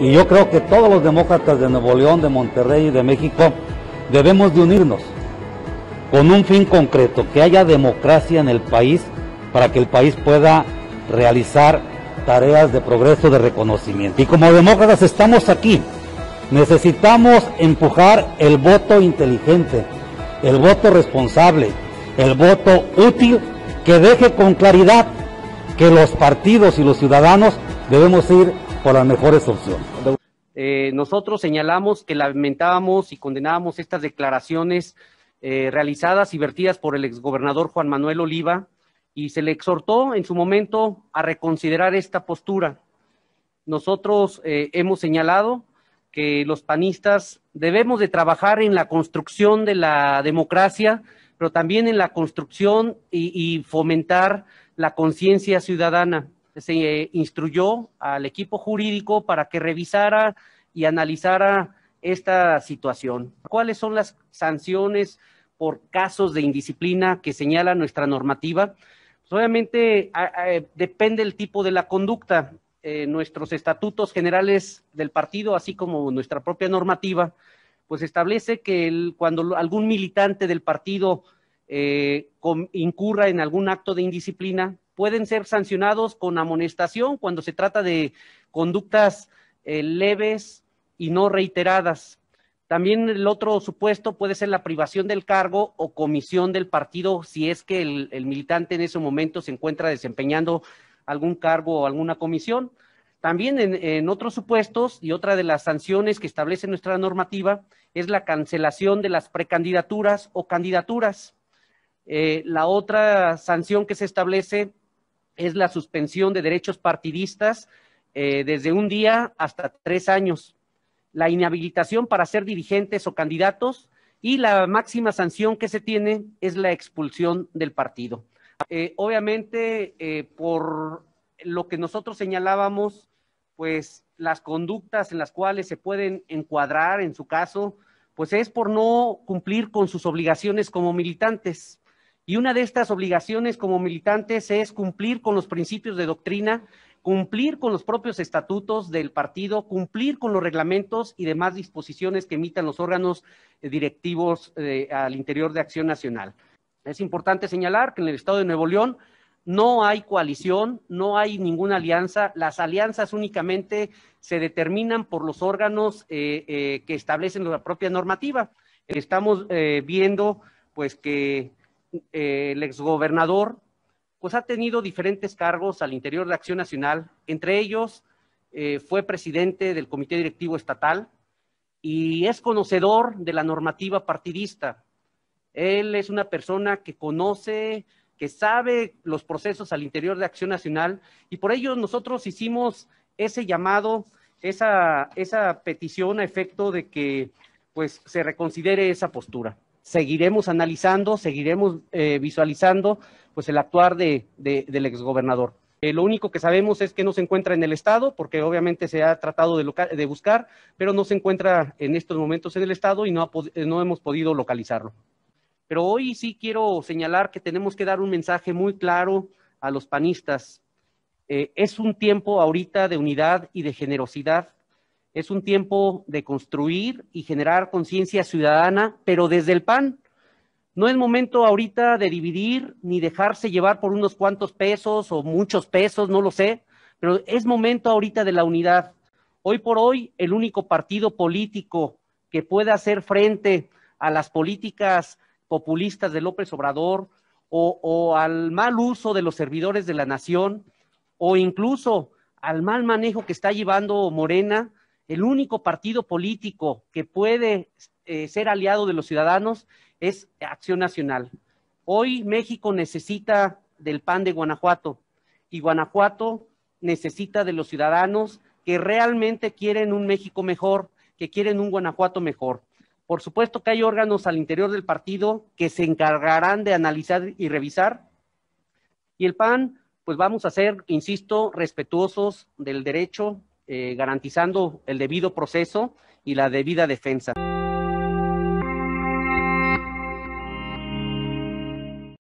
Y yo creo que todos los demócratas de Nuevo León, de Monterrey y de México debemos de unirnos con un fin concreto, que haya democracia en el país para que el país pueda realizar tareas de progreso, de reconocimiento. Y como demócratas estamos aquí, necesitamos empujar el voto inteligente, el voto responsable, el voto útil que deje con claridad que los partidos y los ciudadanos debemos ir para mejores opciones. Eh, nosotros señalamos que lamentábamos y condenábamos estas declaraciones eh, realizadas y vertidas por el exgobernador Juan Manuel Oliva y se le exhortó en su momento a reconsiderar esta postura. Nosotros eh, hemos señalado que los panistas debemos de trabajar en la construcción de la democracia, pero también en la construcción y fomentar la conciencia ciudadana se instruyó al equipo jurídico para que revisara y analizara esta situación. ¿Cuáles son las sanciones por casos de indisciplina que señala nuestra normativa? Pues, obviamente eh, depende el tipo de la conducta. Eh, nuestros estatutos generales del partido, así como nuestra propia normativa, pues establece que cuando algún militante del partido eh, incurra en algún acto de indisciplina, pueden ser sancionados con amonestación cuando se trata de conductas eh, leves y no reiteradas. También el otro supuesto puede ser la privación del cargo o comisión del partido si es que el, militante en ese momento se encuentra desempeñando algún cargo o alguna comisión. También en, otros supuestos y otra de las sanciones que establece nuestra normativa es la cancelación de las precandidaturas o candidaturas. Eh, la otra sanción que se establece es la suspensión de derechos partidistas eh, desde un día hasta tres años, la inhabilitación para ser dirigentes o candidatos y la máxima sanción que se tiene es la expulsión del partido. Eh, obviamente, eh, por lo que nosotros señalábamos, pues las conductas en las cuales se pueden encuadrar en su caso, pues es por no cumplir con sus obligaciones como militantes. Y una de estas obligaciones como militantes es cumplir con los principios de doctrina, cumplir con los propios estatutos del partido, cumplir con los reglamentos y demás disposiciones que emitan los órganos eh, directivos eh, al interior de Acción Nacional. Es importante señalar que en el Estado de Nuevo León no hay coalición, no hay ninguna alianza. Las alianzas únicamente se determinan por los órganos eh, que establecen la propia normativa. Estamos viendo pues que eh, el exgobernador, pues ha tenido diferentes cargos al interior de Acción Nacional. Entre ellos, eh, fue presidente del Comité Directivo Estatal y es conocedor de la normativa partidista. Él es una persona que conoce, que sabe los procesos al interior de Acción Nacional y por ello nosotros hicimos ese llamado, esa, esa petición a efecto de que pues se reconsidere esa postura seguiremos analizando, seguiremos eh, visualizando pues el actuar de, del exgobernador. Eh, lo único que sabemos es que no se encuentra en el Estado, porque obviamente se ha tratado de, buscar, pero no se encuentra en estos momentos en el Estado y no, no hemos podido localizarlo. Pero hoy sí quiero señalar que tenemos que dar un mensaje muy claro a los panistas. Eh, es un tiempo ahorita de unidad y de generosidad es un tiempo de construir y generar conciencia ciudadana, pero desde el PAN. No es momento ahorita de dividir ni dejarse llevar por unos cuantos pesos o muchos pesos, no lo sé, pero es momento ahorita de la unidad. Hoy por hoy, el único partido político que pueda hacer frente a las políticas populistas de López Obrador o, al mal uso de los servidores de la nación o incluso al mal manejo que está llevando Morena el único partido político que puede eh, ser aliado de los ciudadanos es Acción Nacional. Hoy México necesita del PAN de Guanajuato y Guanajuato necesita de los ciudadanos que realmente quieren un México mejor, que quieren un Guanajuato mejor. Por supuesto que hay órganos al interior del partido que se encargarán de analizar y revisar. Y el PAN, pues vamos a ser, insisto, respetuosos del derecho, eh, garantizando el debido proceso y la debida defensa.